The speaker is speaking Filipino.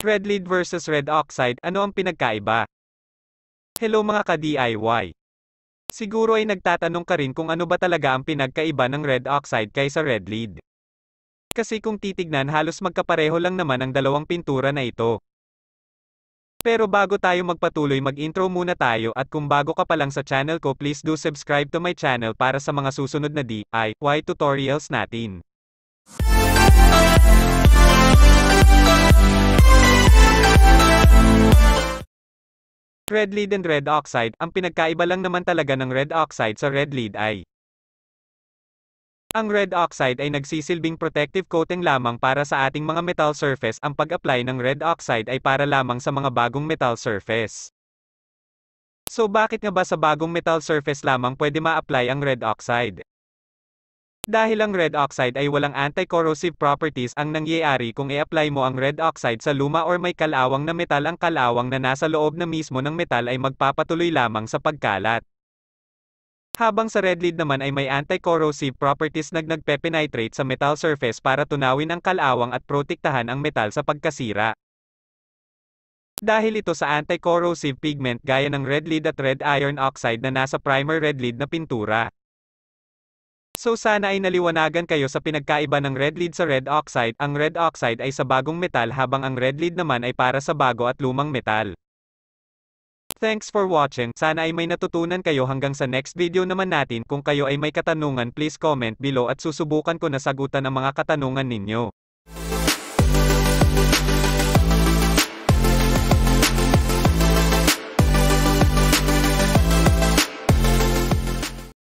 Red lead versus red oxide, ano ang pinagkaiba? Hello mga ka-DIY! Siguro ay nagtatanong ka rin kung ano ba talaga ang pinagkaiba ng red oxide kaysa red lead. Kasi kung titignan halos magkapareho lang naman ang dalawang pintura na ito. Pero bago tayo magpatuloy mag-intro muna tayo at kung bago ka pa lang sa channel ko please do subscribe to my channel para sa mga susunod na DIY tutorials natin. Red lead and red oxide, ang pinagkaiba lang naman talaga ng red oxide sa red lead ay ang red oxide ay nagsisilbing protective coating lamang para sa ating mga metal surface. Ang pag-apply ng red oxide ay para lamang sa mga bagong metal surface. So bakit nga ba sa bagong metal surface lamang pwede ma-apply ang red oxide? Dahil ang red oxide ay walang anti-corrosive properties ang nangyayari kung i-apply mo ang red oxide sa luma or may kalawang na metal ang kalawang na nasa loob na mismo ng metal ay magpapatuloy lamang sa pagkalat. Habang sa red lead naman ay may anti-corrosive properties na nagpe sa metal surface para tunawin ang kalawang at protektahan ang metal sa pagkasira. Dahil ito sa anti-corrosive pigment gaya ng red lead at red iron oxide na nasa primer red lead na pintura. So sana ay naliwanagan kayo sa pinagkaiba ng red lead sa red oxide. Ang red oxide ay sa bagong metal habang ang red lead naman ay para sa bago at lumang metal. Thanks for watching. Sana ay may natutunan kayo hanggang sa next video naman natin. Kung kayo ay may katanungan, please comment below at susubukan ko na sagutan ang mga katanungan ninyo.